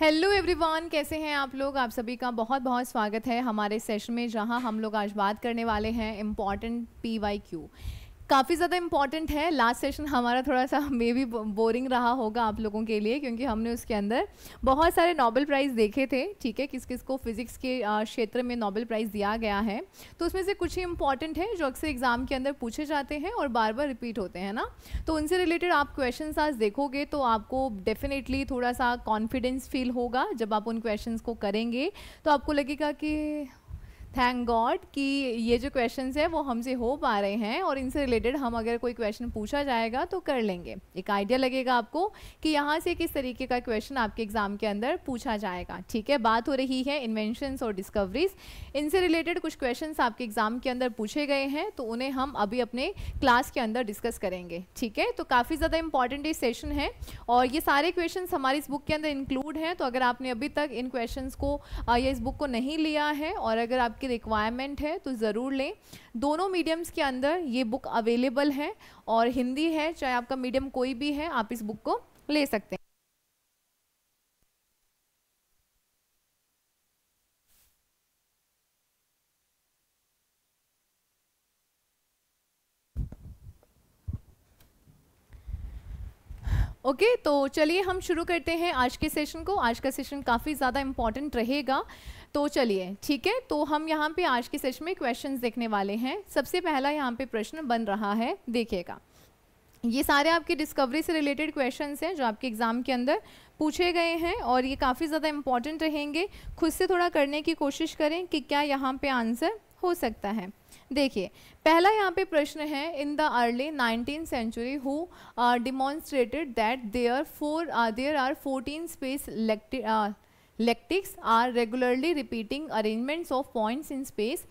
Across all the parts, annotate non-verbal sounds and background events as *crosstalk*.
Hello everyone कैसे हैं आप लोग आप सभी का बहुत बहुत स्वागत है हमारे सेशन में जहां हम लोग आज बात करने वाले हैं इम्पॉर्टेंट पी वाई क्यू काफ़ी ज़्यादा इम्पॉर्टेंट है लास्ट सेशन हमारा थोड़ा सा मे बी बोरिंग रहा होगा आप लोगों के लिए क्योंकि हमने उसके अंदर बहुत सारे नोबेल प्राइज़ देखे थे ठीक है किस किस को फिज़िक्स के क्षेत्र में नोबेल प्राइज़ दिया गया है तो उसमें से कुछ ही इंपॉर्टेंट है जो अक्सर एग्ज़ाम के अंदर पूछे जाते हैं और बार बार रिपीट होते हैं ना तो उनसे रिलेटेड आप क्वेश्चन आज देखोगे तो आपको डेफिनेटली थोड़ा सा कॉन्फिडेंस फील होगा जब आप उन क्वेश्चन को करेंगे तो आपको लगेगा कि थैंक गॉड कि ये जो क्वेश्चन है वो हमसे हो पा रहे हैं और इनसे रिलेटेड हम अगर कोई क्वेश्चन पूछा जाएगा तो कर लेंगे एक आइडिया लगेगा आपको कि यहाँ से किस तरीके का क्वेश्चन आपके एग्ज़ाम के अंदर पूछा जाएगा ठीक है बात हो रही है इन्वेंशन और डिस्कवरीज इनसे रिलेटेड कुछ क्वेश्चन आपके एग्ज़ाम के अंदर पूछे गए हैं तो उन्हें हम अभी अपने क्लास के अंदर डिस्कस करेंगे ठीक है तो काफ़ी ज़्यादा इंपॉर्टेंट ये सेशन है और ये सारे क्वेश्चन हमारी इस बुक के अंदर इंक्लूड हैं तो अगर आपने अभी तक इन क्वेश्चन को या इस बुक को नहीं लिया है और अगर आपके आपकी रिक्वायरमेंट है तो ज़रूर लें दोनों मीडियम्स के अंदर ये बुक अवेलेबल है और हिंदी है चाहे आपका मीडियम कोई भी है आप इस बुक को ले सकते हैं ओके okay, तो चलिए हम शुरू करते हैं आज के सेशन को आज का सेशन काफ़ी ज़्यादा इम्पॉर्टेंट रहेगा तो चलिए ठीक है तो हम यहाँ पे आज के सेशन में क्वेश्चंस देखने वाले हैं सबसे पहला यहाँ पे प्रश्न बन रहा है देखिएगा ये सारे आपके डिस्कवरी से रिलेटेड क्वेश्चंस हैं जो आपके एग्ज़ाम के अंदर पूछे गए हैं और ये काफ़ी ज़्यादा इम्पॉर्टेंट रहेंगे खुद से थोड़ा करने की कोशिश करें कि क्या यहाँ पे आंसर हो सकता है देखिए पहला यहाँ पे प्रश्न है in the early nineteen century who demonstrated that there four there are fourteen space lattices are regularly repeating arrangements of points in space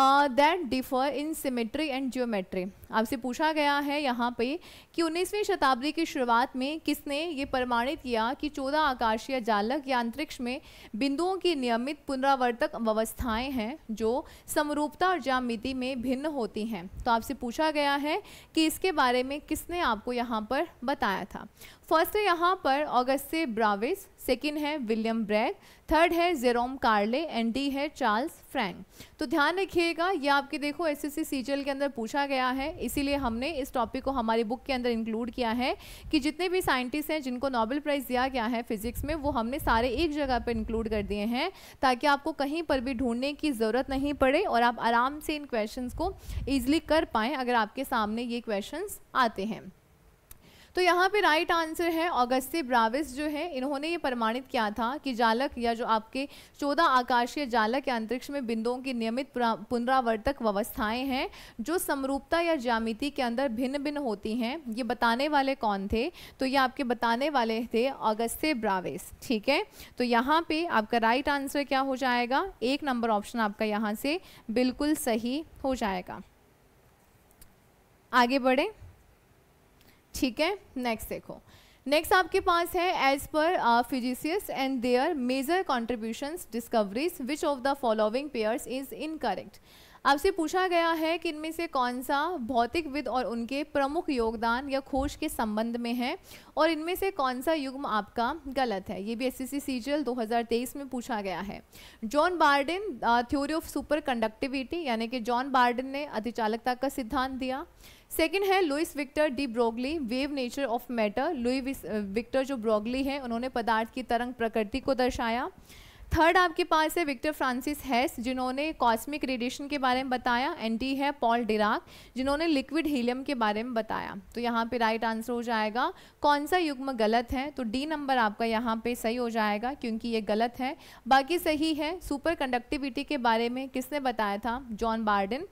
that differ in symmetry and geometry आपसे पूछा गया है यहाँ पे कि 19वीं शताब्दी की शुरुआत में किसने ये प्रमाणित किया कि 14 आकाशीय जालक या अंतरिक्ष में बिंदुओं की नियमित पुनरावर्तक अवस्थाएं हैं जो समरूपता और ज्यामिति में भिन्न होती हैं तो आपसे पूछा गया है कि इसके बारे में किसने आपको यहाँ पर बताया था फर्स्ट है यहाँ पर ऑगस्टे ब्राविस सेकेंड है विलियम ब्रैग थर्ड है जेरोम कार्ले एंड डी है चार्ल्स फ्रैंक तो ध्यान रखिएगा ये आपके देखो एस एस के अंदर पूछा गया है इसीलिए हमने इस टॉपिक को हमारी बुक के अंदर इंक्लूड किया है कि जितने भी साइंटिस्ट हैं जिनको नोबेल प्राइज़ दिया गया है फिजिक्स में वो हमने सारे एक जगह पर इंक्लूड कर दिए हैं ताकि आपको कहीं पर भी ढूंढने की ज़रूरत नहीं पड़े और आप आराम से इन क्वेश्चन को ईजिली कर पाएँ अगर आपके सामने ये क्वेश्चन आते हैं तो यहाँ पे राइट आंसर है अगस्त्य ब्राविस जो है इन्होंने ये प्रमाणित किया था कि जालक या जो आपके चौदह आकाशीय जालक या अंतरिक्ष में बिंदुओं की नियमित पुनरावर्तक व्यवस्थाएं हैं जो समरूपता या ज्यामिति के अंदर भिन्न भिन्न होती हैं ये बताने वाले कौन थे तो ये आपके बताने वाले थे अगस्त्य ब्राविस ठीक है तो यहाँ पे आपका राइट आंसर क्या हो जाएगा एक नंबर ऑप्शन आपका यहाँ से बिल्कुल सही हो जाएगा आगे बढ़े ठीक है नेक्स्ट देखो नेक्स्ट आपके पास है as per physicists and their major contributions discoveries which of the following pairs is incorrect आपसे पूछा गया है कि इनमें से कौन सा भौतिक विद और उनके प्रमुख योगदान या खोज के संबंध में है और इनमें से कौन सा युग्म आपका गलत है ये भी एस सी सीजीएल 2023 में पूछा गया है John Bardeen theory of superconductivity यानी कि जॉन बार्डन ने अतिचालकता का सिद्धांत दिया सेकेंड है Louis Victor de Broglie wave nature of matter Louis Victor जो ब्रोगली हैं उन्होंने पदार्थ की तरंग प्रकृति को दर्शाया थर्ड आपके पास है विक्टर फ्रांसिस हैस जिन्होंने कॉस्मिक रेडिएशन के बारे में बताया एंड डी है पॉल डिराक जिन्होंने लिक्विड हीलियम के बारे में बताया तो यहाँ पे राइट आंसर हो जाएगा कौन सा युग्म गलत है तो डी नंबर आपका यहाँ पे सही हो जाएगा क्योंकि ये गलत है बाकी सही है सुपर कंडक्टिविटी के बारे में किसने बताया था जॉन बार्डन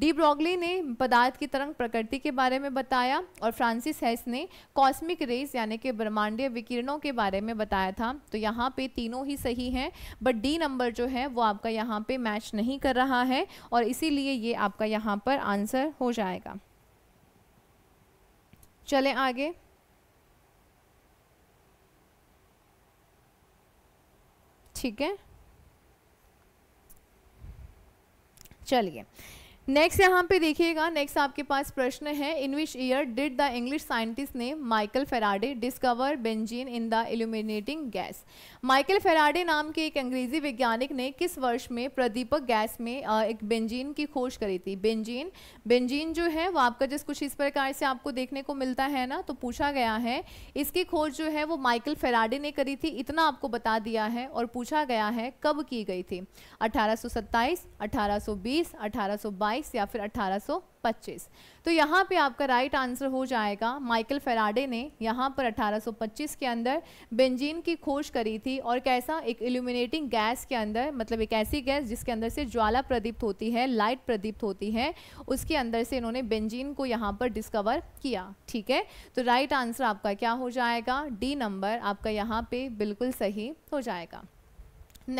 डी ब्रॉगली ने पदार्थ की तरंग प्रकृति के बारे में बताया और फ्रांसिस हैस ने कॉस्मिक रेस यानी कि ब्रह्मांडीय विकिरणों के बारे में बताया था तो यहाँ पे तीनों ही सही हैं बट डी नंबर जो है वो आपका यहाँ पे मैच नहीं कर रहा है और इसीलिए ये आपका यहाँ पर आंसर हो जाएगा चले आगे ठीक है चलिए नेक्स्ट यहाँ पे देखिएगा नेक्स्ट आपके पास प्रश्न है in which year did the English scientist ने Michael Faraday discover benzene in the illuminating gas Michael Faraday नाम के एक अंग्रेजी वैज्ञानिक ने किस वर्ष में प्रदीपक गैस में एक बेंजीन की खोज करी थी बेंजीन बेंजीन जो है वो आपका जिस कुछ इस प्रकार से आपको देखने को मिलता है ना तो पूछा गया है इसकी खोज जो है वो माइकल फेराडे ने करी थी इतना आपको बता दिया है और पूछा गया है कब की गई थी अठारह सौ सत्ताईस अठारह बीस अठारह बाईस बाईस या फिर 1825 तो यहाँ पे आपका राइट आंसर हो जाएगा माइकल फेराडे ने यहाँ पर 1825 के अंदर बेंजीन की खोज करी थी और कैसा एक इल्यूमिनेटिंग गैस के अंदर मतलब एक ऐसी गैस जिसके अंदर से ज्वाला प्रदीप्त होती है लाइट प्रदीप्त होती है उसके अंदर से इन्होंने बेंजीन को यहाँ पर डिस्कवर किया ठीक है तो राइट आंसर आपका क्या हो जाएगा डी नंबर आपका यहाँ पर बिल्कुल सही हो जाएगा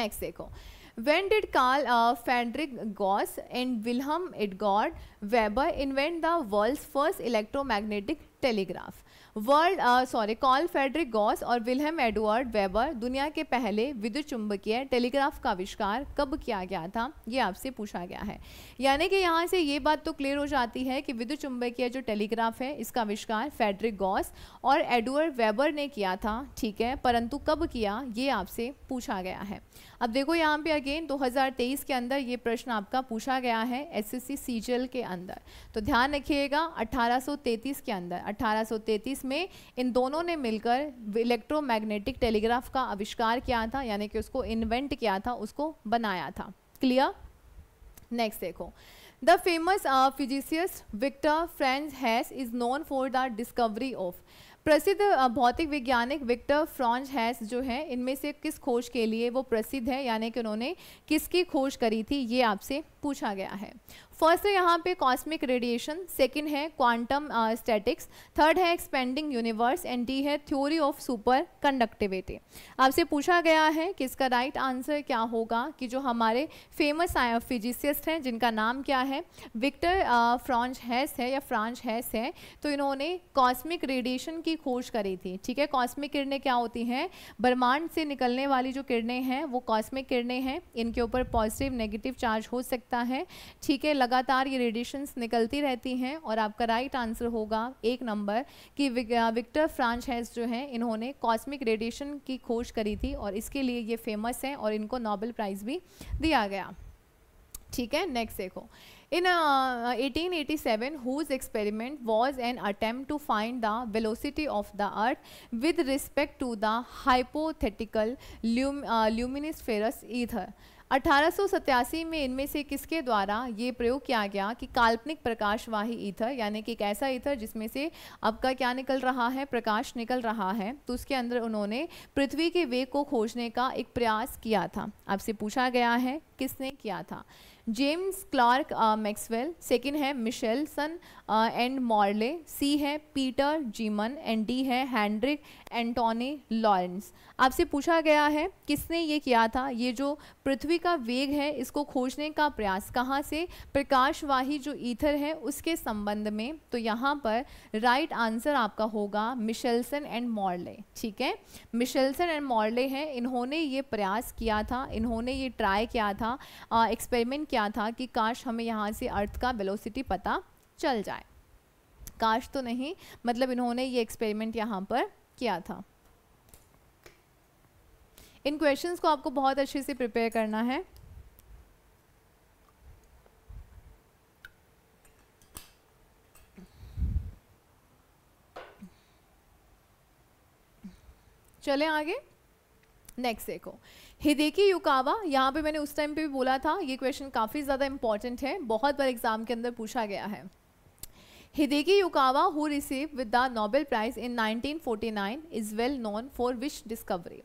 नेक्स्ट देखो When did Carl uh, Friedrich Gauss and Wilhelm Edgard Weber invent the world's first electromagnetic telegraph world sorry Carl Friedrich Gauss और विलहम एडवर्ड वेबर दुनिया के पहले विद्युत चुंबकीय टेलीग्राफ का आविष्कार कब किया गया था ये आपसे पूछा गया है यानी कि यहाँ से ये बात तो क्लियर हो जाती है कि विद्युत चुंबकीय जो टेलीग्राफ है इसका आविष्कार फेडरिक गॉस और एडवर्ड वेबर ने किया था ठीक है परंतु कब किया ये आपसे पूछा गया है अब देखो यहाँ पे अगेन 2023 के अंदर ये प्रश्न आपका पूछा गया है एसएससी सीजल के अंदर तो ध्यान रखिएगा 1833 के अंदर 1833 में इन दोनों ने मिलकर इलेक्ट्रोमैग्नेटिक टेलीग्राफ का आविष्कार किया था यानी कि उसको इन्वेंट किया था उसको बनाया था क्लियर नेक्स्ट देखो the famous physicists Victor Franz Hess is known for the discovery of प्रसिद्ध भौतिक वैज्ञानिक विक्टर फ्रॉन्ज हैस जो है इनमें से किस खोज के लिए वो प्रसिद्ध है यानी कि उन्होंने किसकी खोज करी थी ये आपसे पूछा गया है फर्स्ट है यहाँ पे कॉस्मिक रेडिएशन सेकेंड है क्वांटम स्टैटिक्स थर्ड है एक्सपेंडिंग यूनिवर्स एंड डी है थ्योरी ऑफ सुपर कंडक्टिविटी आपसे पूछा गया है कि इसका राइट आंसर क्या होगा कि जो हमारे फेमस फिजिसिस्ट हैं जिनका नाम क्या है विक्टर फ्रांच हैस है या फ्रांच हैस है तो इन्होंने कॉस्मिक रेडिएशन की खोज करी थी ठीक है कॉस्मिक किरणें क्या होती हैं ब्रह्मांड से निकलने वाली जो किरणें हैं वो कॉस्मिक किरणें हैं इनके ऊपर पॉजिटिव नेगेटिव चार्ज हो सकता है ठीक है लगातार ये रेडिएशंस निकलती रहती हैं और आपका राइट आंसर होगा एक नंबर कि विक्टर फ्रांच हैज जो हैं इन्होंने कॉस्मिक रेडिएशन की खोज करी थी और इसके लिए ये फेमस हैं और इनको नोबेल प्राइज़ भी दिया गया ठीक है नेक्स्ट देखो in eighteen eighty seven whose experiment was an attempt to find the velocity of the earth with respect to the hypothetical luminiferous ether 1887 में इनमें से किसके द्वारा ये प्रयोग किया गया कि काल्पनिक प्रकाशवाही ईथर यानी कि एक ऐसा ईथर जिसमें से अब का क्या निकल रहा है प्रकाश निकल रहा है तो उसके अंदर उन्होंने पृथ्वी के वेग को खोजने का एक प्रयास किया था आपसे पूछा गया है किसने किया था जेम्स क्लार्क मैक्सवेल सेकेंड है मिशेलसन एंड मॉर्ले सी है पीटर जीमन एंड डी है हैंड्रिक एंटोनी लॉरेंस आपसे पूछा गया है किसने ये किया था ये जो पृथ्वी का वेग है इसको खोजने का प्रयास कहाँ से प्रकाशवाही जो ईथर है उसके संबंध में तो यहाँ पर राइट आंसर आपका होगा मिशेलसन एंड मॉर्ले ठीक है मिशेलसन एंड मॉर्ले हैं इन्होंने ये प्रयास किया था इन्होंने ये ट्राई किया था एक्सपेरिमेंट uh, क्या था कि काश हमें यहाँ से अर्थ का वेलोसिटी पता चल जाए काश तो नहीं मतलब इन्होंने ये एक्सपेरिमेंट यहाँ पर किया था इन क्वेश्चंस को आपको बहुत अच्छे से प्रिपेयर करना है चले आगे नेक्स्ट देखो हिदेकी युकावा यहाँ पे मैंने उस टाइम पे भी बोला था ये क्वेश्चन काफ़ी ज़्यादा इंपॉर्टेंट है बहुत बार एग्जाम के अंदर पूछा गया है Hideki Yukawa who receive with the Nobel Prize in 1949 is well known for which discovery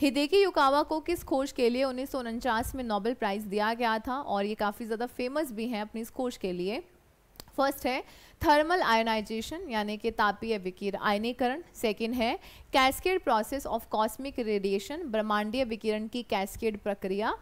Hideki Yukawa को किस खोज के लिए उन्नीस में नोबेल प्राइज़ दिया गया था और ये काफ़ी ज़्यादा फेमस भी हैं अपनी इस खोज के लिए फर्स्ट है थर्मल आयोनाइजेशन यानी कि तापीय विकिरण आयनीकरण सेकेंड है cascade process of cosmic radiation ब्रह्मांडीय विकिरण की कैस्केड प्रक्रिया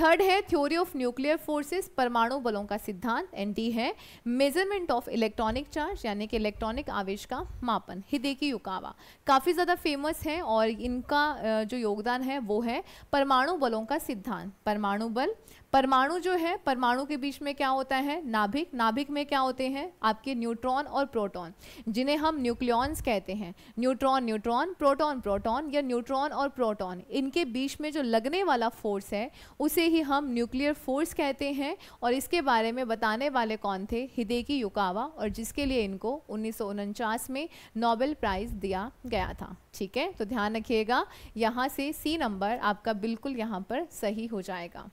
थर्ड है थ्योरी ऑफ न्यूक्लियर फोर्सेस परमाणु बलों का सिद्धांत एंड डी है मेजरमेंट ऑफ इलेक्ट्रॉनिक चार्ज यानी कि इलेक्ट्रॉनिक आवेश का मापन हिदेकी युकावा काफ़ी ज़्यादा फेमस है और इनका जो योगदान है वो है परमाणु बलों का सिद्धांत परमाणु बल परमाणु जो है परमाणु के बीच में क्या होता है नाभिक नाभिक में क्या होते हैं आपके न्यूट्रॉन और प्रोटॉन जिन्हें हम न्यूक्लियॉन्स कहते हैं न्यूट्रॉन न्यूट्रॉन प्रोटॉन प्रोटॉन या न्यूट्रॉन और प्रोटॉन इनके बीच में जो लगने वाला फोर्स है उसे ही हम न्यूक्लियर फोर्स कहते हैं और इसके बारे में बताने वाले कौन थे हिदेकी युकावा और जिसके लिए इनको उन्नीस में नोबेल प्राइज़ दिया गया था ठीक है तो ध्यान रखिएगा यहाँ से सी नंबर आपका बिल्कुल यहाँ पर सही हो जाएगा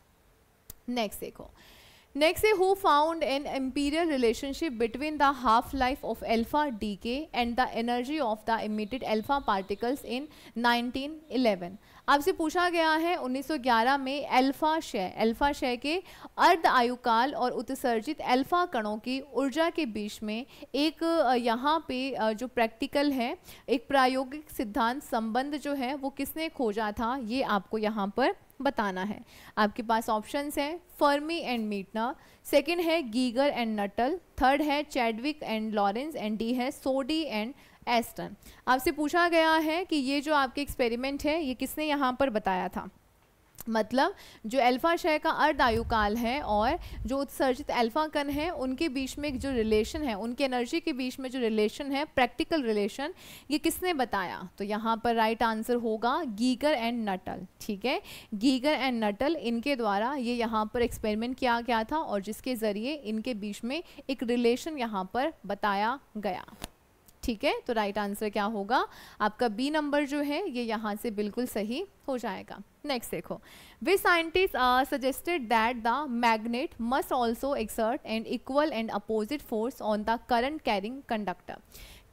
नेक्स्ट देखो नेक्स्ट है who found an empirical relationship between the half life of alpha decay and the energy of the emitted alpha particles in nineteen eleven आपसे पूछा गया है 1911 में अल्फा शय अल्फा शय के अर्ध आयुकाल और उत्सर्जित अल्फा कणों की ऊर्जा के बीच में एक यहाँ पे जो प्रैक्टिकल है एक प्रायोगिक सिद्धांत संबंध जो है वो किसने खोजा था ये आपको यहाँ पर बताना है आपके पास ऑप्शंस हैं फर्मी एंड मीटना सेकंड है गीगर एंड नटल थर्ड है Chadwick and Lawrence and D है सोडी एंड एस्टन आपसे पूछा गया है कि ये जो आपके एक्सपेरिमेंट है ये किसने यहाँ पर बताया था मतलब जो अल्फ़ा क्षय का अर्ध आयु काल है और जो उत्सर्जित अल्फ़ा कण है उनके बीच में जो रिलेशन है उनके एनर्जी के बीच में जो रिलेशन है प्रैक्टिकल रिलेशन ये किसने बताया तो यहाँ पर राइट आंसर होगा गीगर एंड नटल ठीक है गीगर एंड नटल इनके द्वारा ये यहाँ पर एक्सपेरिमेंट किया गया था और जिसके ज़रिए इनके बीच में एक रिलेशन यहाँ पर बताया गया ठीक है तो राइट आंसर क्या होगा आपका बी नंबर जो है ये यहाँ से बिल्कुल सही हो जाएगा नेक्स्ट देखो वे scientist suggested that the magnet must also exert and equal and opposite force on the current carrying conductor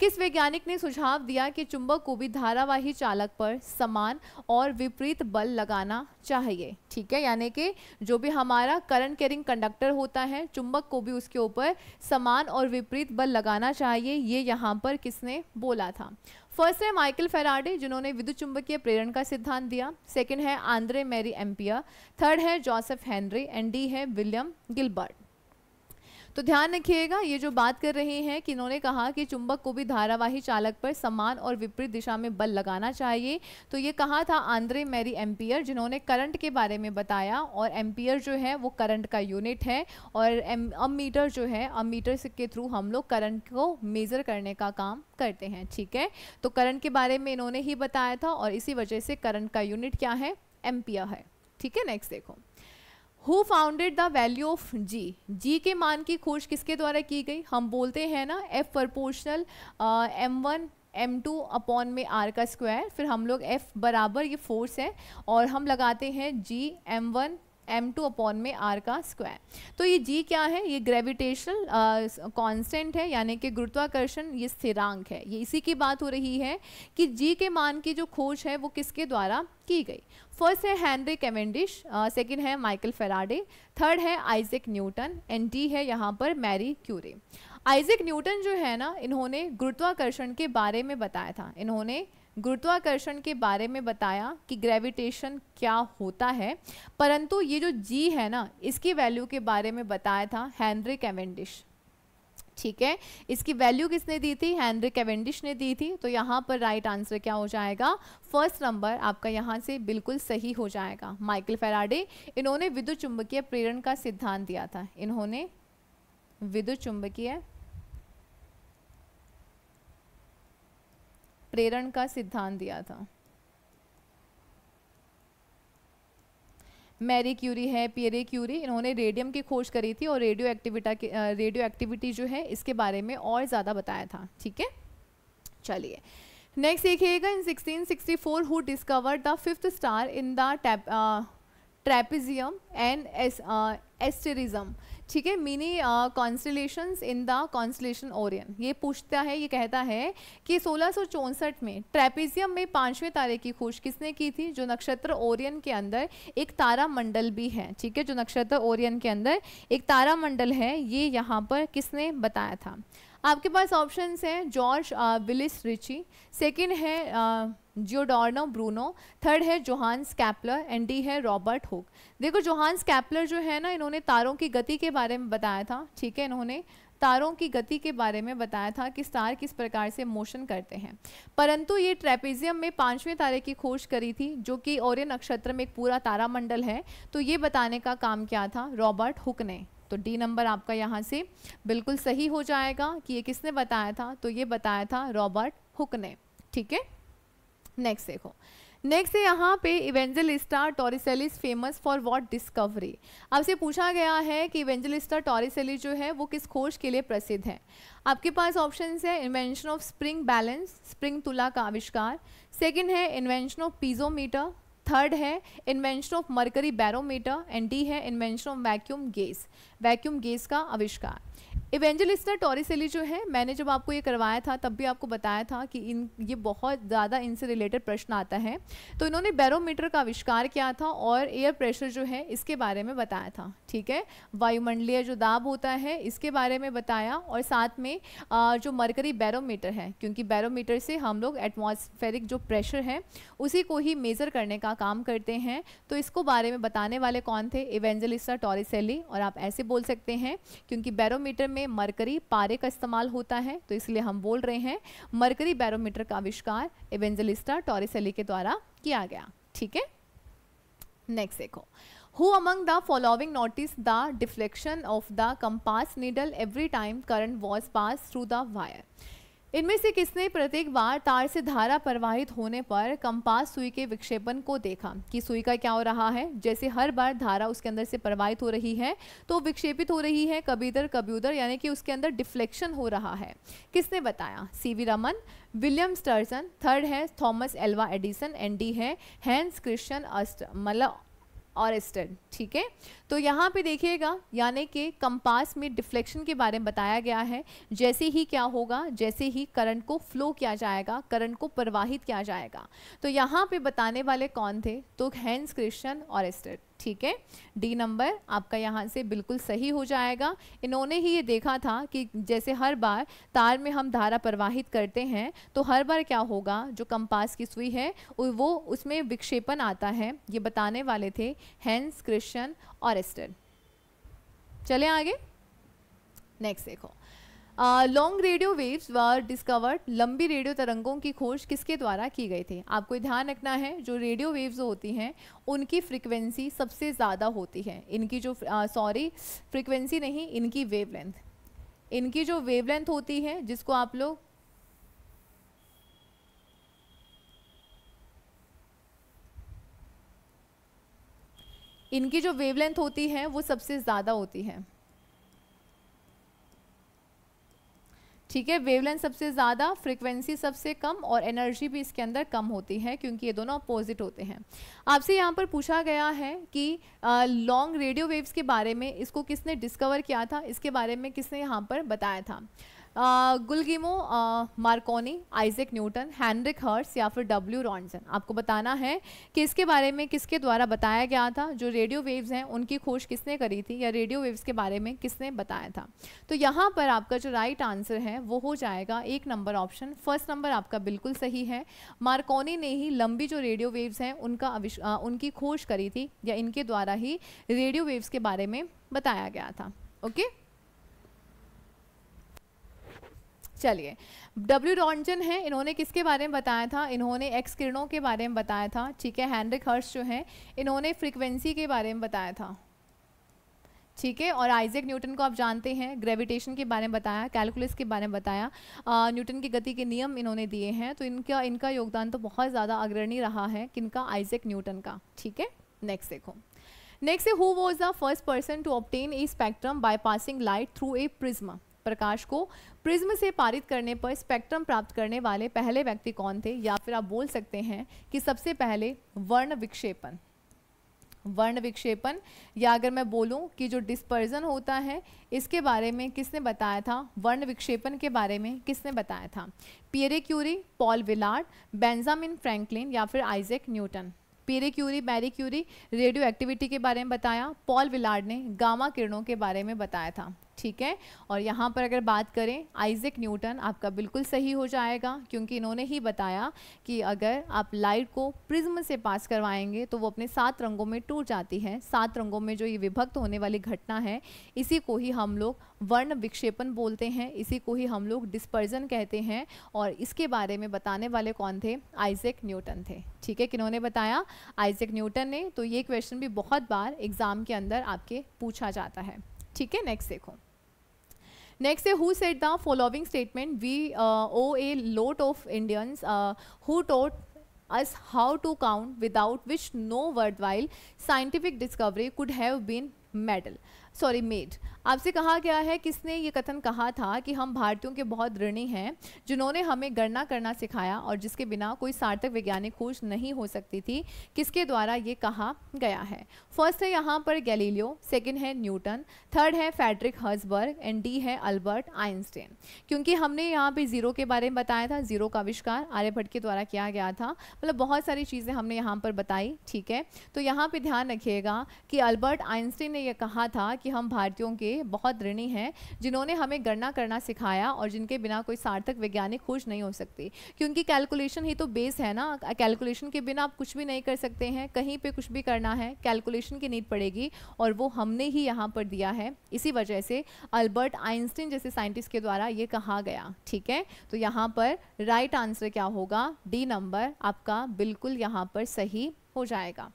किस वैज्ञानिक ने सुझाव दिया कि चुंबक को भी धारावाही चालक पर समान और विपरीत बल लगाना चाहिए ठीक है यानी कि जो भी हमारा करंट कैरिंग कंडक्टर होता है चुंबक को भी उसके ऊपर समान और विपरीत बल लगाना चाहिए ये यहाँ पर किसने बोला था फर्स्ट है माइकल फेराडे जिन्होंने विद्युत चुंबकीय प्रेरण का सिद्धांत दिया सेकंड है आंद्रे मैरी एम्पियर थर्ड है जोसेफ हेनरी एंड डी है विलियम गिलबर्ट तो ध्यान रखिएगा ये जो बात कर रहे हैं कि इन्होंने कहा कि चुंबक को भी धारावाही चालक पर समान और विपरीत दिशा में बल लगाना चाहिए तो ये कहा था आंद्रे मैरी एम्पियर जिन्होंने करंट के बारे में बताया और एम्पियर जो है वो करंट का यूनिट है और अब मीटर जो है अब मीटर के थ्रू हम लोग करंट को मेज़र करने का काम करते हैं ठीक है तो करंट के बारे में इन्होंने ही बताया था और इसी वजह से करंट का यूनिट क्या है एम्पियर है ठीक है नेक्स्ट देखो who founded the value of G G के मान की खोज किसके द्वारा की गई हम बोलते हैं ना F proportional M one M two upon में आर का स्क्वायर फिर हम लोग एफ बराबर ये फोर्स है और हम लगाते हैं G M one M two upon में आर का स्क्वायर तो ये जी क्या है ये ग्रेविटेशनल कांस्टेंट uh, है यानी कि गुरुत्वाकर्षण ये स्थिरांक है ये इसी की बात हो रही है कि जी के मान की जो खोज है वो किसके द्वारा की गई फर्स्ट है हैंनरी कैमेंडिश सेकंड है माइकल फेराडे थर्ड है आइजक न्यूटन एंड डी है यहाँ पर मैरी क्यूरे आइजक न्यूटन जो है ना इन्होंने गुरुत्वाकर्षण के बारे में बताया था इन्होंने गुरुत्वाकर्षण के बारे में बताया कि ग्रेविटेशन क्या होता है परंतु ये जो जी है ना इसकी वैल्यू के बारे में बताया था हैंनरी कैवेंडिश ठीक है इसकी वैल्यू किसने दी थी हैंनरी कैवेंडिश ने दी थी तो यहाँ पर राइट आंसर क्या हो जाएगा फर्स्ट नंबर आपका यहाँ से बिल्कुल सही हो जाएगा माइकल फेराडे इन्होंने विद्युत चुंबकीय प्रेरण का सिद्धांत दिया था इन्होंने विद्युत चुंबकीय प्रेरण का सिद्धांत दिया था मैरी क्यूरी है पियरे क्यूरी इन्होंने रेडियम की खोज करी थी और रेडियो एक्टिविटा के रेडियो एक्टिविटी जो है इसके बारे में और ज़्यादा बताया था ठीक है चलिए नेक्स्ट देखिएगा in 1664 who discover the fifth star in the Trapezium and asterism ठीक है mini constellation in the constellation Orion ये पूछता है ये कहता है कि सोलह में ट्रेपिजियम में पांचवें तारे की खोज किसने की थी जो नक्षत्र ओरियन के अंदर एक तारामंडल भी है ठीक है जो नक्षत्र ओरियन के अंदर एक तारामंडल है ये यहाँ पर किसने बताया था आपके पास ऑप्शन हैं जॉर्ज विलिस रिची सेकेंड है जियोडोर्नो ब्रूनो थर्ड है जोहान स्कैपलर एंड डी है रॉबर्ट हुक देखो जोहान स्कैपलर जो है ना इन्होंने तारों की गति के बारे में बताया था ठीक है इन्होंने तारों की गति के बारे में बताया था कि स्टार किस प्रकार से मोशन करते हैं परंतु ये ट्रेपेजियम में पांचवें तारे की खोज करी थी जो कि और नक्षत्र में एक पूरा तारामंडल है तो ये बताने का काम क्या था रॉबर्ट हुक ने तो डी नंबर आपका यहाँ से बिल्कुल सही हो जाएगा कि ये किसने बताया था तो ये बताया था रॉबर्ट हुक ने ठीक है नेक्स्ट देखो नेक्स्ट है यहाँ पे Evangelista Torricelli's famous for what discovery आपसे पूछा गया है कि इवेंजलिस्टा टॉरिसेलिस जो है वो किस खोज के लिए प्रसिद्ध है आपके पास ऑप्शन है invention of spring balance spring तुला का आविष्कार सेकेंड है इन्वेंशन ऑफ पीजोमीटर थर्ड है invention of mercury barometer and D है invention of vacuum gauge vacuum gauge का आविष्कार इवेंजलिस्टर टॉरिसेली जो है मैंने जब आपको ये करवाया था तब भी आपको बताया था कि इन ये बहुत ज़्यादा इनसे रिलेटेड प्रश्न आता है तो इन्होंने बैरोमीटर का आविष्कार किया था और एयर प्रेशर जो है इसके बारे में बताया था ठीक है वायुमंडलीय जो दाब होता है इसके बारे में बताया और साथ में आ, जो मरकरी बैरोमीटर है क्योंकि बैरोमीटर से हम लोग एटमोसफेरिक जो प्रेशर है उसी को ही मेज़र करने का काम करते हैं तो इसको बारे में बताने वाले कौन थे इवेंजलिस्टर टॉरिसेली और आप ऐसे बोल सकते हैं क्योंकि बैरोमीटर में मरकरी पारे का इस्तेमाल होता है तो इसलिए हम बोल रहे हैं मरकरी बैरोमीटर का आविष्कार एवेंजलिस्टा टॉरिसली के द्वारा किया गया ठीक है नेक्स्ट देखो who among the following notice the deflection of the compass needle every time current was pass through the wire इनमें से किसने प्रत्येक बार तार से धारा प्रवाहित होने पर कंपास सुई के विक्षेपण को देखा कि सुई का क्या हो रहा है जैसे हर बार धारा उसके अंदर से प्रवाहित हो रही है तो विक्षेपित हो रही है कभी इधर कभी उधर यानी कि उसके अंदर डिफ्लेक्शन हो रहा है किसने बताया C V Raman William Sturgeon third है थॉमस एल्वा एडिसन एंडी है हैंस क्रिश्चन अस्ट मतलब ऑरेस्टेड ठीक है तो यहाँ पे देखिएगा यानी कि कंपास में डिफ्लेक्शन के बारे में बताया गया है जैसे ही क्या होगा जैसे ही करंट को फ्लो किया जाएगा करंट को प्रवाहित किया जाएगा तो यहाँ पे बताने वाले कौन थे तो हैंस क्रिश्चन ऑरेस्टेड ठीक है डी नंबर आपका यहाँ से बिल्कुल सही हो जाएगा इन्होंने ही ये देखा था कि जैसे हर बार तार में हम धारा प्रवाहित करते हैं तो हर बार क्या होगा जो कंपास की सुई है वो उसमें विक्षेपण आता है ये बताने वाले थे हैंस क्रिश्चन और एस्टर चले आगे नेक्स्ट देखो long radio waves were discovered लंबी रेडियो तरंगों की खोज किसके द्वारा की गई थी आपको ध्यान रखना है जो रेडियो वेव्स होती हैं उनकी फ्रिक्वेंसी सबसे ज़्यादा होती है इनकी जो सॉरी फ्रिक्वेंसी नहीं इनकी वेवलेंथ इनकी जो वेवलेंथ होती है जिसको आप लोग इनकी जो वेवलेंथ होती है वो सबसे ज़्यादा होती है ठीक है वेवलेंथ सबसे ज़्यादा फ्रिक्वेंसी सबसे कम और एनर्जी भी इसके अंदर कम होती है क्योंकि ये दोनों अपोजिट होते हैं आपसे यहाँ पर पूछा गया है कि लॉन्ग रेडियो वेव्स के बारे में इसको किसने डिस्कवर किया था इसके बारे में किसने यहाँ पर बताया था Guglielmo Marconi Isaac Newton Heinrich Hertz या फिर डब्ल्यू रॉन्सन आपको बताना है कि इसके बारे में किसके द्वारा बताया गया था जो रेडियो वेव्स हैं उनकी खोज किसने करी थी या रेडियो वेव्स के बारे में किसने बताया था तो यहाँ पर आपका जो राइट आंसर है वो हो जाएगा एक नंबर ऑप्शन फर्स्ट नंबर आपका बिल्कुल सही है मार्कोनी ने ही लंबी जो रेडियो वेव्स हैं उनका अविश आ, उनकी खोज करी थी या इनके द्वारा ही रेडियो वेव्स के बारे में बताया गया था ओके okay? चलिए डब्ल्यू रॉन्जन है इन्होंने किसके बारे में बताया था इन्होंने एक्स किरणों के बारे में बताया था ठीक है हैंनरिक हर्ष जो है इन्होंने फ्रिक्वेंसी के बारे में बताया था ठीक है और आइजैक न्यूटन को आप जानते हैं ग्रेविटेशन के बारे में बताया कैलकुलस के बारे में बताया न्यूटन की गति के नियम इन्होंने दिए हैं तो इनका इनका योगदान तो बहुत ज़्यादा अग्रणी रहा है किनका आइजैक न्यूटन का ठीक है नेक्स्ट देखो next who was the first person to obtain a spectrum by passing light through a prism प्रकाश को प्रिज्म से पारित करने पर स्पेक्ट्रम प्राप्त करने वाले पहले व्यक्ति कौन थे या फिर आप बोल सकते हैं कि सबसे पहले वर्ण विक्षेपण वर्ण विक्षेपण या अगर मैं बोलूं कि जो डिस्पर्जन होता है इसके बारे में किसने बताया था वर्ण विक्षेपण के बारे में किसने बताया था Pierre Curie Paul Villard Benjamin Franklin या फिर Isaac Newton Pierre Curie Marie Curie radioactivity के बारे में बताया पॉल विलार्ड ने गामा किरणों के बारे में बताया था ठीक है और यहाँ पर अगर बात करें आइजक न्यूटन आपका बिल्कुल सही हो जाएगा क्योंकि इन्होंने ही बताया कि अगर आप लाइट को प्रिज्म से पास करवाएंगे तो वो अपने सात रंगों में टूट जाती है सात रंगों में जो ये विभक्त होने वाली घटना है इसी को ही हम लोग वर्ण विक्षेपण बोलते हैं इसी को ही हम लोग डिस्पर्जन कहते हैं और इसके बारे में बताने वाले कौन थे आइजक न्यूटन थे ठीक है किन्होंने बताया आइजक न्यूटन ने तो ये क्वेश्चन भी बहुत बार एग्ज़ाम के अंदर आपके पूछा जाता है ठीक है नेक्स्ट देखो Next, who said the following statement? We uh, owe a lot of Indians uh, who taught us how to count without which no worthwhile scientific discovery could have been medal sorry made आपसे कहा गया है किसने ये कथन कहा था कि हम भारतीयों के बहुत ऋणी हैं जिन्होंने हमें गणना करना सिखाया और जिसके बिना कोई सार्थक वैज्ञानिक खोज नहीं हो सकती थी किसके द्वारा ये कहा गया है फर्स्ट है यहाँ पर गैलीलियो सेकेंड है न्यूटन थर्ड है फैड्रिक हर्जबर्ग एंड डी है अल्बर्ट आइंस्टीन क्योंकि हमने यहाँ पर ज़ीरो के बारे में बताया था ज़ीरो का आविष्कार आर्यभट्ट के द्वारा किया गया था मतलब बहुत सारी चीज़ें हमने यहाँ पर बताई ठीक है तो यहाँ पर ध्यान रखिएगा कि अल्बर्ट आइंस्टीन ने यह कहा था कि हम भारतीयों के के बहुत ऋणी हैं जिन्होंने हमें गणना करना सिखाया और जिनके बिना कोई सार्थक वैज्ञानिक खोज नहीं हो सकती क्योंकि कैलकुलेशन ही तो बेस है ना कैलकुलेशन के बिना आप कुछ भी नहीं कर सकते हैं कहीं पर कुछ भी करना है कैलकुलेशन की नीड पड़ेगी और वो हमने ही यहाँ पर दिया है इसी वजह से अल्बर्ट आइंस्टीन जैसे साइंटिस्ट के द्वारा ये कहा गया ठीक है तो यहाँ पर राइट आंसर क्या होगा डी नंबर आपका बिल्कुल यहाँ पर सही हो जाएगा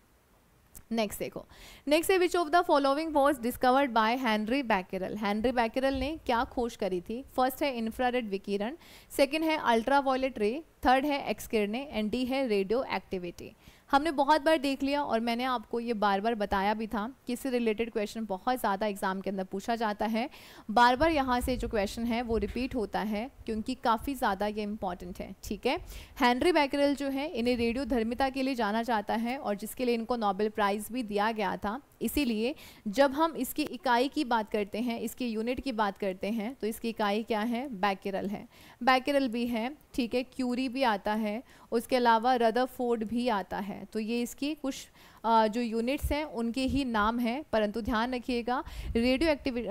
नेक्स्ट देखो नेक्स्ट है which of the following was discovered by Henri Becquerel Henri Becquerel ने क्या खोज करी थी फर्स्ट है इंफ्रारेड विकिरण सेकेंड है अल्ट्रा रे थर्ड है एक्सकिरने एंड डी है रेडियो एक्टिविटी हमने बहुत बार देख लिया और मैंने आपको ये बार बार बताया भी था कि इससे रिलेटेड क्वेश्चन बहुत ज़्यादा एग्ज़ाम के अंदर पूछा जाता है बार बार यहाँ से जो क्वेश्चन है वो रिपीट होता है क्योंकि काफ़ी ज़्यादा ये इंपॉर्टेंट है ठीक है हैंनरी बैकरल जो है इन्हें रेडियो धर्मिता के लिए जाना जाता है और जिसके लिए इनको नोबेल प्राइज़ भी दिया गया था इसीलिए जब हम इसकी इकाई की बात करते हैं इसकी यूनिट की बात करते हैं तो इसकी इकाई क्या है बैकेरल है बैकेरल भी है ठीक है क्यूरी भी आता है उसके अलावा रदरफोर्ड भी आता है तो ये इसकी कुछ जो यूनिट्स हैं उनके ही नाम हैं परंतु ध्यान रखिएगा रेडियो एक्टिविटी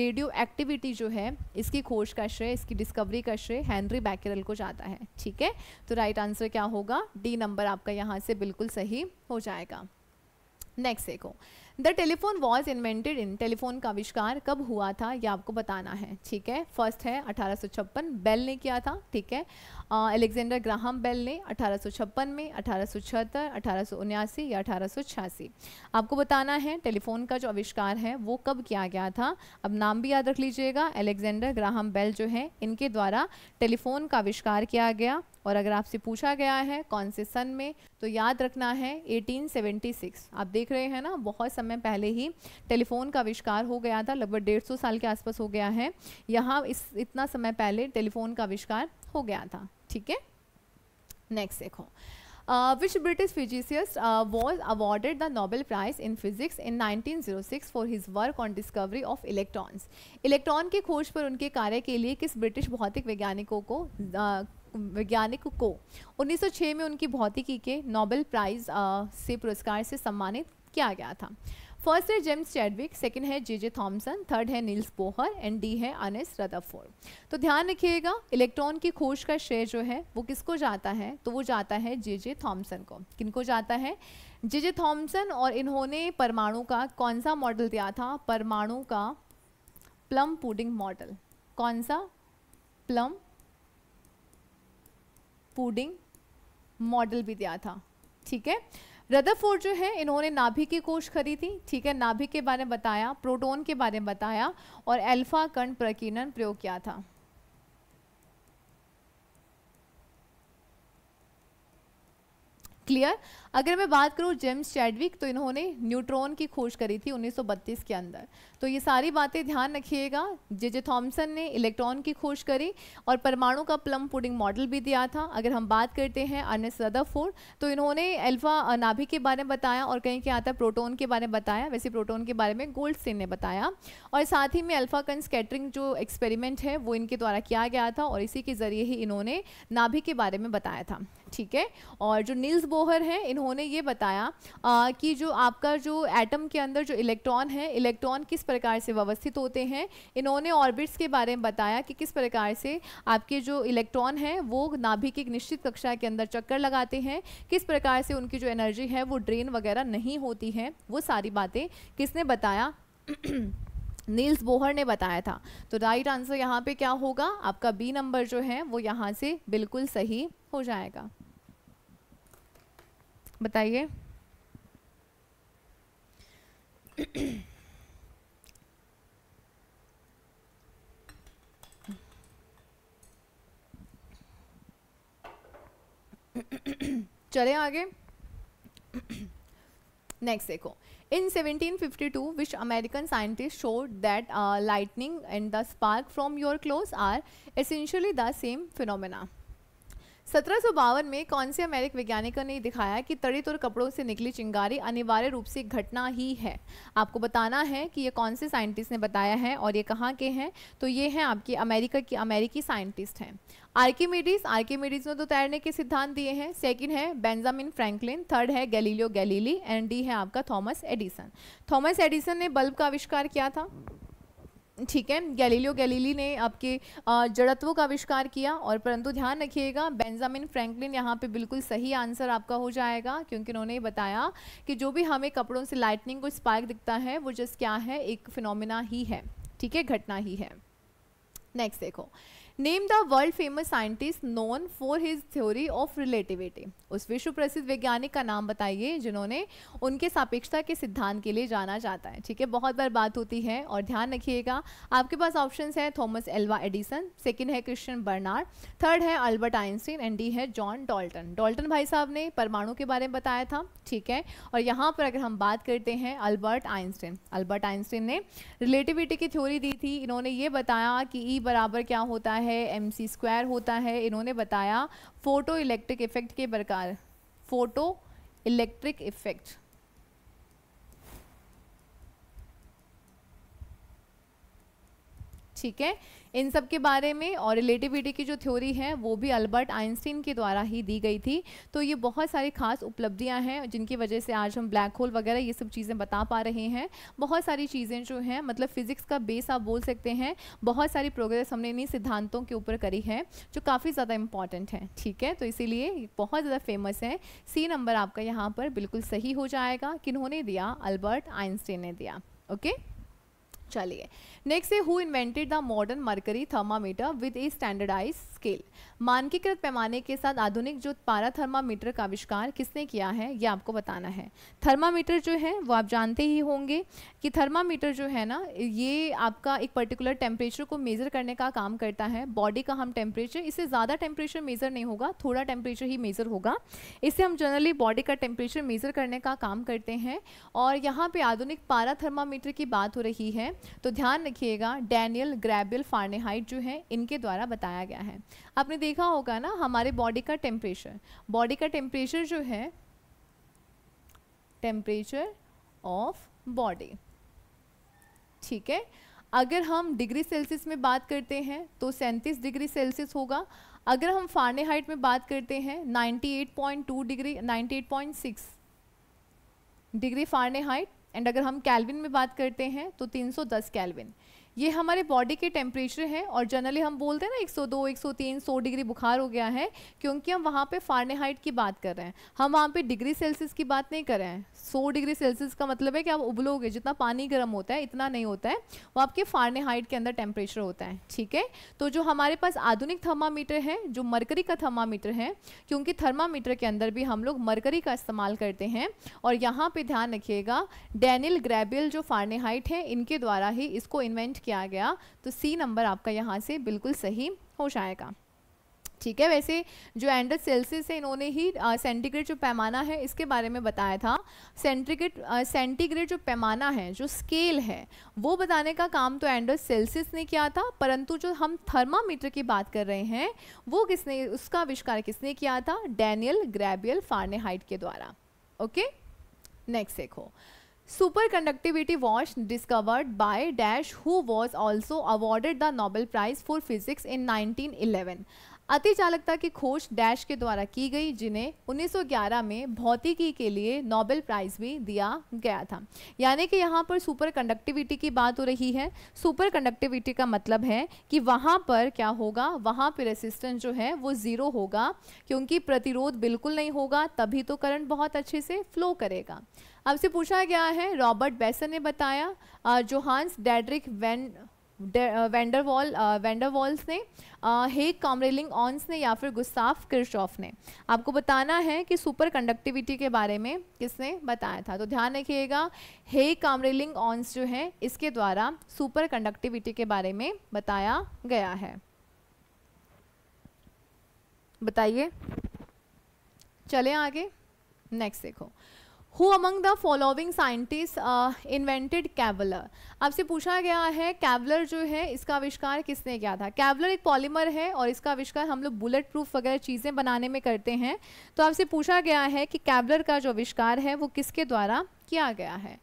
रेडियो एक्टिविटी जो है इसकी खोज का श्रेय इसकी डिस्कवरी का श्रेय हैंनरी बैकेरल को जाता है ठीक है तो राइट आंसर क्या होगा डी नंबर आपका यहाँ से बिल्कुल सही हो जाएगा नेक्स्ट देखो the telephone was invented in telephone का आविष्कार कब हुआ था यह आपको बताना है ठीक है फर्स्ट है अठारह बेल ने किया था ठीक है अलेक्जेंडर ग्राहम बेल ने अठारह में अठारह सौ या अठारह आपको बताना है टेलीफोन का जो आविष्कार है वो कब किया गया था अब नाम भी याद रख लीजिएगा अलेक्जेंडर ग्राहम बेल जो है इनके द्वारा टेलीफोन का आविष्कार किया गया और अगर आपसे पूछा गया है कौन से सन में तो याद रखना है 1876 आप देख रहे हैं ना बहुत समय पहले ही टेलीफोन का आविष्कार हो गया था लगभग डेढ़ सौ साल के आसपास हो गया है यहाँ इस इतना समय पहले टेलीफोन का आविष्कार हो गया था ठीक है नेक्स्ट देखो which British physicist was uh, the Nobel Prize in physics in Physics in 1906 for his work on discovery of electrons electron की खोज पर उनके कार्य के लिए किस ब्रिटिश भौतिक वैज्ञानिकों को uh, वैज्ञानिक को 1906 में उनकी भौतिकी के नोबेल प्राइज से पुरस्कार से सम्मानित किया गया था फर्स्ट है जेम्स चैडविक सेकंड है जे जे थॉम्सन थर्ड है नील्स बोहर एंड डी है अनिस रदाफोर तो ध्यान रखिएगा इलेक्ट्रॉन की खोज का श्रेय जो है वो किसको जाता है तो वो जाता है जे जे थॉम्सन को किनको जाता है जे जे थॉम्सन और इन्होंने परमाणु का कौन सा मॉडल दिया था परमाणु का प्लम पुडिंग मॉडल कौन सा प्लम पुडिंग मॉडल भी दिया था ठीक है रदरफोर्ड जो है इन्होंने नाभि की कोश थी ठीक है नाभि के बारे में बताया प्रोटोन के बारे में बताया और एल्फा कण प्रकीर्णन प्रयोग किया था क्लियर अगर मैं बात करूँ जेम्स चैडविक तो इन्होंने न्यूट्रॉन की खोज करी थी 1932 के अंदर तो ये सारी बातें ध्यान रखिएगा जे जे थॉम्सन ने इलेक्ट्रॉन की खोज करी और परमाणु का प्लम पुडिंग मॉडल भी दिया था अगर हम बात करते हैं अर्नेस्ट रदरफोर्ड तो इन्होंने अल्फा नाभिक के बारे में बताया और कहीं क्या आता है प्रोटोन के बारे में बताया वैसे प्रोटोन के बारे में गोल्डस्टीन ने बताया और साथ ही में अल्फा कन स्कैटरिंग जो एक्सपेरिमेंट है वो इनके द्वारा किया गया था और इसी के ज़रिए ही इन्होंने नाभिक के बारे में बताया था ठीक है और जो नील्स बोहर हैं इन्होंने उन्होंने ये बताया आ, कि जो आपका जो एटम के अंदर जो इलेक्ट्रॉन है इलेक्ट्रॉन किस प्रकार से व्यवस्थित होते हैं इन्होंने ऑर्बिट्स के बारे में बताया कि किस प्रकार से आपके जो इलेक्ट्रॉन हैं वो नाभिक एक निश्चित कक्षा के अंदर चक्कर लगाते हैं किस प्रकार से उनकी जो एनर्जी है वो ड्रेन वगैरह नहीं होती है वो सारी बातें किसने बताया *clears throat* नील्स बोहर ने बताया था तो राइट आंसर यहाँ पे क्या होगा आपका बी नंबर जो है वो यहाँ से बिल्कुल सही हो जाएगा बताइए चले आगे नेक्स्ट देखो in 1752 which American scientist showed that lightning and the spark from your clothes are essentially the same phenomena सत्रह में कौन से अमेरिकी वैज्ञानिकों ने दिखाया कि तड़ित और कपड़ों से निकली चिंगारी अनिवार्य रूप से घटना ही है आपको बताना है कि ये कौन से साइंटिस्ट ने बताया है और ये कहाँ के हैं तो ये हैं आपके अमेरिका की अमेरिकी साइंटिस्ट हैं आर्किमिडीज आर्किमिडीज ने तो तैरने के सिद्धांत दिए हैं सेकंड है बेंजामिन फ्रैंकलिन थर्ड है गैलीलियो गैलीली एंड डी है आपका थॉमस एडिसन थॉमस एडिसन ने बल्ब का आविष्कार किया था ठीक है गैलीलियो गैलीली ने आपके जड़त्व का आविष्कार किया और परंतु ध्यान रखिएगा बेंजामिन फ्रैंकलिन यहाँ पे बिल्कुल सही आंसर आपका हो जाएगा क्योंकि उन्होंने बताया कि जो भी हमें कपड़ों से लाइटनिंग को स्पार्क दिखता है वो जस्ट क्या है एक फिनोमिना ही है ठीक है घटना ही है नेक्स्ट देखो name the world famous scientist known for his theory of relativity उस विश्व प्रसिद्ध वैज्ञानिक का नाम बताइए जिन्होंने उनके सापेक्षता के सिद्धांत के लिए जाना जाता है ठीक है बहुत बार बात होती है और ध्यान रखिएगा आपके पास ऑप्शन है थॉमस एल्वा एडिसन सेकेंड है क्रिश्चियन बर्नार्ड थर्ड है अल्बर्ट आइंस्टीन एंड डी है जॉन डॉल्टन डॉल्टन भाई साहब ने परमाणु के बारे में बताया था ठीक है और यहाँ पर अगर हम बात करते हैं अल्बर्ट आइंस्टीन अल्बर्ट आइंस्टीन ने रिलेटिविटी की थ्योरी दी थी इन्होंने ये बताया कि ई e बराबर क्या होता है एम सी स्क्वायर होता है इन्होंने बताया फोटो इलेक्ट्रिक इफेक्ट के प्रकार फोटो इलेक्ट्रिक इफेक्ट ठीक है इन सब के बारे में और रिलेटिविटी की जो थ्योरी है वो भी अल्बर्ट आइंस्टीन के द्वारा ही दी गई थी तो ये बहुत सारी खास उपलब्धियाँ हैं जिनकी वजह से आज हम ब्लैक होल वगैरह ये सब चीज़ें बता पा रहे हैं बहुत सारी चीज़ें जो हैं मतलब फिज़िक्स का बेस आप बोल सकते हैं बहुत सारी प्रोग्रेस हमने इन्हीं सिद्धांतों के ऊपर करी है जो काफ़ी ज़्यादा इंपॉर्टेंट है ठीक है तो इसीलिए बहुत ज़्यादा फेमस है सी नंबर आपका यहाँ पर बिल्कुल सही हो जाएगा किन्होंने दिया अल्बर्ट आइंस्टीन ने दिया ओके okay? चलिए नेक्स्ट है who invented the modern mercury thermometer with a standardise scale मानकीकृत पैमाने के साथ आधुनिक जो पारा थर्मामीटर का आविष्कार किसने किया है ये आपको बताना है थर्मामीटर जो है वो आप जानते ही होंगे कि थर्मामीटर जो है ना ये आपका एक पर्टिकुलर टेम्परेचर को मेज़र करने का काम करता है बॉडी का हम टेम्परेचर इससे ज़्यादा टेम्परेचर मेज़र नहीं होगा थोड़ा टेम्परेचर ही मेज़र होगा इससे हम जनरली बॉडी का टेम्परेचर मेज़र करने का काम करते हैं और यहाँ पर आधुनिक पारा थर्मामीटर की बात हो रही है तो ध्यान रखिएगा डैनियल ग्रैबियल फार्नेहाइट जो है इनके द्वारा बताया गया है आपने देखा होगा ना हमारे बॉडी का टेम्परेचर बॉडी का टेम्परेचर जो है टेम्परेचर ऑफ बॉडी ठीक है अगर हम डिग्री सेल्सियस में बात करते हैं तो सैंतीस डिग्री सेल्सियस होगा अगर हम फारने हाइट में बात करते हैं 98.2 degree 98.6 degree Fahrenheit and अगर हम कैलविन में बात करते हैं तो 310 कैलविन ये हमारे बॉडी के टेम्परेचर है और जनरली हम बोलते हैं ना 102, 103, 100 डिग्री बुखार हो गया है क्योंकि हम वहाँ पे फारेनहाइट की बात कर रहे हैं हम वहाँ पे डिग्री सेल्सियस की बात नहीं कर रहे हैं सौ डिग्री सेल्सियस का मतलब है कि आप उबलोगे जितना पानी गर्म होता है इतना नहीं होता है वो आपके फारने हाइट के अंदर टेम्परेचर होता है ठीक है तो जो हमारे पास आधुनिक थर्मामीटर है जो मरकरी का थर्मामीटर है क्योंकि थर्मामीटर के अंदर भी हम लोग मरकरी का इस्तेमाल करते हैं और यहाँ पर ध्यान रखिएगा डैनिल ग्रेबिल जो फारने हाइट है इनके द्वारा ही इसको इन्वेंट किया गया तो सी नंबर आपका यहाँ से बिल्कुल सही हो जाएगा ठीक है वैसे जो एंडर सेल्सियस है इन्होंने ही सेंटीग्रेड जो पैमाना है इसके बारे में बताया था सेंटीग्रेड सेंटीग्रेड जो पैमाना है जो स्केल है वो बताने का काम तो एंडर सेल्सियस ने किया था परंतु जो हम थर्मामीटर की बात कर रहे हैं वो किसने उसका आविष्कार किसने किया था डैनियल ग्रेबियल फार्नेहाइट के द्वारा ओके नेक्स्ट देखो superconductivity was discovered by dash who was also awarded the Nobel Prize for physics in 1911 अति चालकता की खोज डैश के द्वारा की गई जिन्हें 1911 में भौतिकी के लिए नोबेल प्राइज भी दिया गया था यानी कि यहाँ पर सुपर कंडक्टिविटी की बात हो रही है सुपर कंडक्टिविटी का मतलब है कि वहाँ पर क्या होगा वहाँ पर रेसिस्टेंस जो है वो ज़ीरो होगा क्योंकि प्रतिरोध बिल्कुल नहीं होगा तभी तो करंट बहुत अच्छे से फ्लो करेगा आपसे पूछा गया है रॉबर्ट बेसन ने बताया Johannes Diderik van van der Waal van der Waals ने हेक कॉमरेलिंग ऑन्स ने या फिर गुस्ताफ किरशॉफ ने आपको बताना है कि सुपर कंडक्टिविटी के बारे में किसने बताया था तो ध्यान रखिएगा हेक कॉमरेलिंग ऑन्स जो है इसके द्वारा सुपर कंडक्टिविटी के बारे में बताया गया है बताइए चले आगे नेक्स्ट देखो who among the following scientist invented Kevlar आपसे पूछा गया है कैवलर जो है इसका आविष्कार किसने किया था कैवलर एक पॉलीमर है और इसका आविष्कार हम लोग बुलेट प्रूफ वगैरह चीज़ें बनाने में करते हैं तो आपसे पूछा गया है कि कैवलर का जो आविष्कार है वो किसके द्वारा किया गया है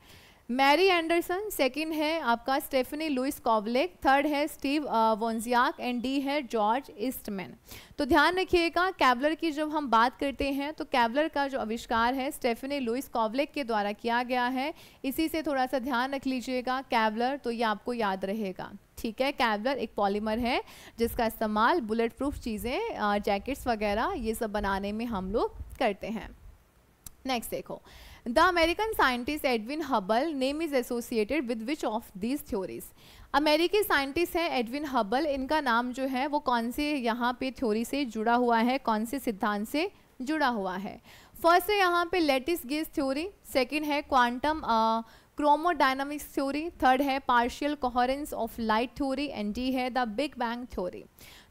मैरी एंडरसन सेकंड है आपका स्टेफनी लुइस कॉवलेक थर्ड है स्टीव वोन्जियाक एंड डी है जॉर्ज ईस्टमैन तो ध्यान रखिएगा कैबलर की जब हम बात करते हैं तो कैबलर का जो आविष्कार है स्टेफनी लुइस कॉवलेक के द्वारा किया गया है इसी से थोड़ा सा ध्यान रख लीजिएगा कैबलर तो ये आपको याद रहेगा ठीक है कैबलर एक पॉलीमर है जिसका इस्तेमाल बुलेट प्रूफ चीज़ें जैकेट्स वगैरह ये सब बनाने में हम लोग करते हैं नेक्स्ट देखो the American scientist Edwin Hubble name is associated with which of these theories अमेरिकी साइंटिस्ट हैं एडविन हबल इनका नाम जो है वो कौन से यहाँ पे थ्योरी से जुड़ा हुआ है कौन से सिद्धांत से जुड़ा हुआ है फर्स्ट है यहाँ पे लेटिस गेज थ्योरी सेकेंड है क्वांटम क्रोमोडाइनमिक्स थ्योरी थर्ड है partial coherence of light theory and D है द बिग बैंग थ्योरी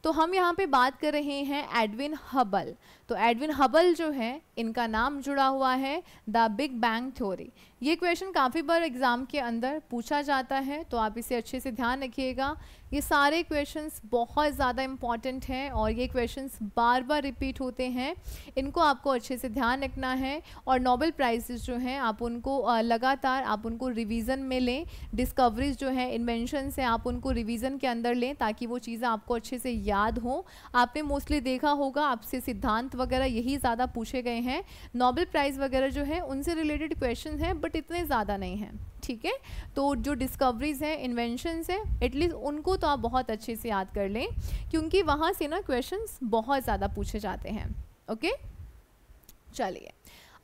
तो हम यहाँ पे बात कर रहे हैं एडविन हबल तो एडविन हबल जो है इनका नाम जुड़ा हुआ है द बिग बैंग थ्योरी ये क्वेश्चन काफ़ी बार एग्ज़ाम के अंदर पूछा जाता है तो आप इसे अच्छे से ध्यान रखिएगा ये सारे क्वेश्चंस बहुत ज़्यादा इम्पॉर्टेंट हैं और ये क्वेश्चंस बार बार रिपीट होते हैं इनको आपको अच्छे से ध्यान रखना है और नोबल प्राइजेस जो हैं आप उनको लगातार आप उनको रिविज़न में लें डिस्कवरीज जो हैं इन्वेंशन से आप उनको रिविज़न के अंदर लें ताकि वो चीज़ें आपको अच्छे से याद हों आपने मोस्टली देखा होगा आपसे सिद्धांत वगैरह यही ज़्यादा पूछे गए हैं नोबल प्राइज़ वगैरह जो है उनसे रिलेटेड क्वेश्चन हैं बट इतने ज़्यादा नहीं हैं ठीक है तो जो डिस्कवरीज हैं इन्वेंशनस हैं एटलीस्ट उनको तो आप बहुत अच्छे से याद कर लें क्योंकि वहाँ से ना क्वेश्चन बहुत ज़्यादा पूछे जाते हैं ओके चलिए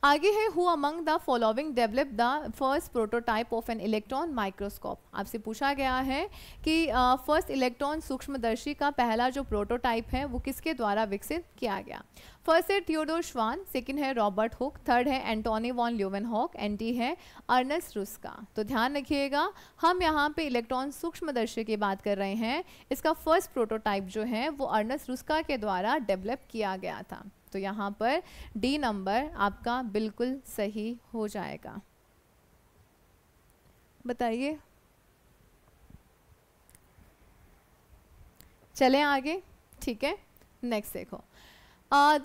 आगे है who among the following develop the first prototype of an electron microscope आपसे पूछा गया है कि फर्स्ट इलेक्ट्रॉन सूक्ष्मदर्शी का पहला जो प्रोटोटाइप है वो किसके द्वारा विकसित किया गया फर्स्ट है थियोडोर श्वान सेकंड है रॉबर्ट हुक थर्ड है Antonie van Leeuwenhoek and D है अर्नस रुस्का तो ध्यान रखिएगा हम यहाँ पे इलेक्ट्रॉन सूक्ष्मदर्शी की बात कर रहे हैं इसका फर्स्ट प्रोटोटाइप जो है वो अर्नस रुस्का के द्वारा डेवलप किया गया था तो यहाँ पर डी नंबर आपका बिल्कुल सही हो जाएगा बताइए चले आगे ठीक है नेक्स्ट देखो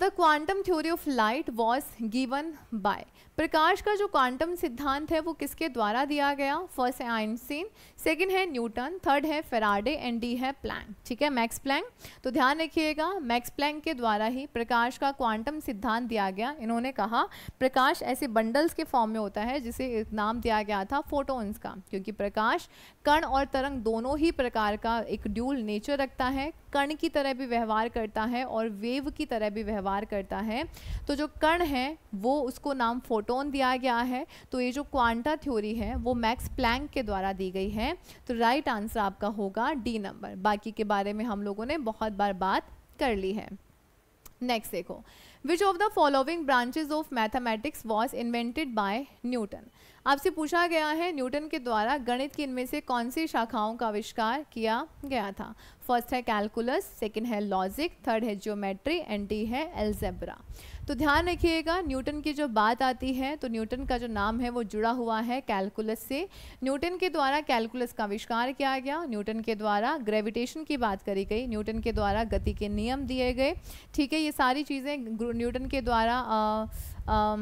the quantum theory of light was given by प्रकाश का जो क्वांटम सिद्धांत है वो किसके द्वारा दिया गया फर्स्ट है आइंस्टीन सेकंड है न्यूटन थर्ड है फेराडे एंड डी है प्लैंक ठीक है मैक्स प्लैंक तो ध्यान रखिएगा मैक्स प्लैंक के द्वारा ही प्रकाश का क्वांटम सिद्धांत दिया गया इन्होंने कहा प्रकाश ऐसे बंडल्स के फॉर्म में होता है जिसे नाम दिया गया था फोटोन्स का क्योंकि प्रकाश कण और तरंग दोनों ही प्रकार का एक ड्यूल नेचर रखता है कण की तरह भी व्यवहार करता है और वेव की तरह भी व्यवहार करता है तो जो कण है वो उसको नाम फोटोन दिया गया है तो ये जो क्वांटा थ्योरी है वो मैक्स प्लैंक के द्वारा दी गई है तो राइट आंसर आपका होगा डी नंबर बाकी के बारे में हम लोगों ने बहुत बार बात कर ली है नेक्स्ट देखो which of the following branches of mathematics was invented by Newton आपसे पूछा गया है न्यूटन के द्वारा गणित की इनमें से कौन सी शाखाओं का आविष्कार किया गया था फर्स्ट है कैलकुलस सेकंड है लॉजिक थर्ड है ज्योमेट्री एंड डी है एल्जेब्रा तो ध्यान रखिएगा न्यूटन की जो बात आती है तो न्यूटन का जो नाम है वो जुड़ा हुआ है कैलकुलस से न्यूटन के द्वारा कैलकुलस का आविष्कार किया गया न्यूटन के द्वारा ग्रेविटेशन की बात करी गई न्यूटन के द्वारा गति के नियम दिए गए ठीक है ये सारी चीज़ें न्यूटन के द्वारा आ, आ,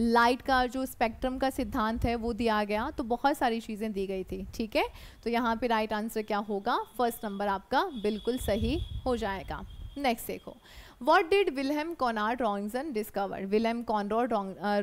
लाइट का जो स्पेक्ट्रम का सिद्धांत है वो दिया गया तो बहुत सारी चीज़ें दी गई थी ठीक है तो यहाँ पे राइट आंसर क्या होगा फर्स्ट नंबर आपका बिल्कुल सही हो जाएगा नेक्स्ट देखो what did Wilhelm Conrad Roentgen discover Wilhelm Conrad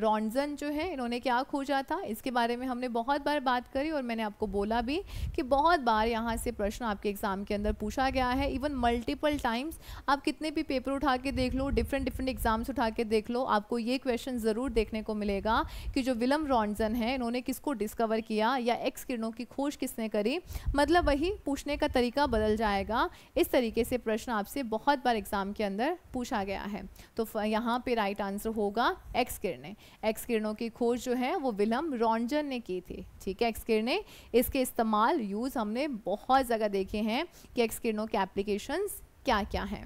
Roentgen जो है इन्होंने क्या खोजा था इसके बारे में हमने बहुत बार बात करी और मैंने आपको बोला भी कि बहुत बार यहाँ से प्रश्न आपके एग्ज़ाम के अंदर पूछा गया है इवन मल्टीपल टाइम्स आप कितने भी पेपर उठा के देख लो डिफरेंट डिफरेंट एग्ज़ाम्स उठा के देख लो आपको ये क्वेश्चन ज़रूर देखने को मिलेगा कि जो विलम रॉन्जन है इन्होंने किसको डिस्कवर किया या एक्स किरणों की खोज किसने करी मतलब वही पूछने का तरीका बदल जाएगा इस तरीके से प्रश्न आपसे बहुत बार एग्ज़ाम के अंदर पूछा गया है तो यहाँ पे राइट आंसर होगा एक्स किरणें एक्स किरणों की खोज जो है वो विलम रॉन्जन ने की थी ठीक है एक्स किरणें इसके इस्तेमाल यूज़ हमने बहुत जगह देखे हैं कि एक्स किरणों के एप्लीकेशन क्या क्या हैं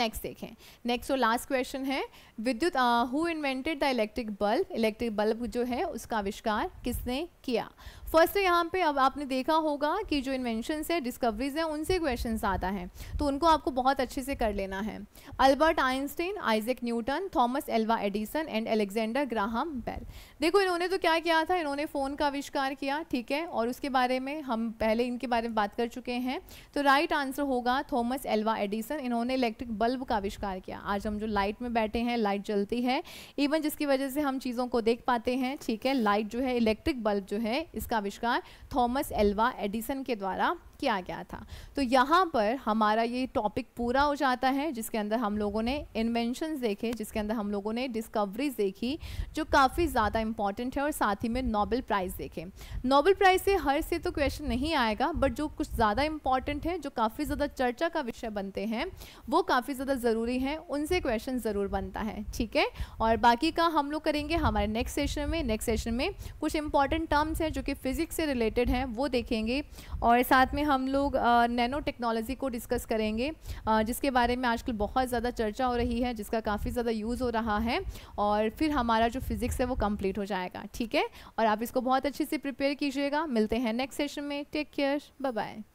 नेक्स्ट देखें नेक्स्ट और लास्ट क्वेश्चन है विद्युत who invented the electric bulb electric bulb जो है उसका आविष्कार किसने किया फर्स्ट तो यहाँ पे अब आपने देखा होगा कि जो इन्वेंशनस है डिस्कवरीज हैं उनसे क्वेश्चन आता है तो उनको आपको बहुत अच्छे से कर लेना है Albert Einstein Isaac Newton Thomas Alva Edison and Alexander Graham Bell देखो इन्होंने तो क्या किया था इन्होंने फ़ोन का आविष्कार किया ठीक है और उसके बारे में हम पहले इनके बारे में बात कर चुके हैं तो राइट आंसर होगा थॉमस एल्वा एडिसन इन्होंने इलेक्ट्रिक बल्ब का आविष्कार किया आज हम जो लाइट में बैठे हैं लाइट जलती है इवन जिसकी वजह से हम चीज़ों को देख पाते हैं ठीक है लाइट जो है इलेक्ट्रिक बल्ब जो है इसका आविष्कार थॉमस एल्वा एडिसन के द्वारा किया गया था तो यहाँ पर हमारा ये टॉपिक पूरा हो जाता है जिसके अंदर हम लोगों ने इन्वेंशन देखे जिसके अंदर हम लोगों ने डिस्कवरीज देखी जो काफ़ी ज़्यादा इंपॉर्टेंट है और साथ ही में नोबल प्राइज़ देखे नोबल प्राइज़ से हर से तो क्वेश्चन नहीं आएगा बट जो कुछ ज़्यादा इंपॉर्टेंट है जो काफ़ी ज़्यादा चर्चा का विषय बनते हैं वो काफ़ी ज़्यादा ज़रूरी हैं उनसे क्वेश्चन ज़रूर बनता है ठीक है और बाकी का हम लोग करेंगे हमारे नेक्स्ट सेशन में नेक्स्ट सेशन में कुछ इंपॉर्टेंट टर्म्स हैं जो कि फिज़िक्स से रिलेटेड हैं वो देखेंगे और साथ में हम हम लोग नैनो टेक्नोलॉजी को डिस्कस करेंगे जिसके बारे में आजकल बहुत ज़्यादा चर्चा हो रही है जिसका काफ़ी ज़्यादा यूज़ हो रहा है और फिर हमारा जो फिज़िक्स है वो कम्प्लीट हो जाएगा ठीक है और आप इसको बहुत अच्छे से प्रिपेयर कीजिएगा मिलते हैं नेक्स्ट सेशन में टेक केयर बाय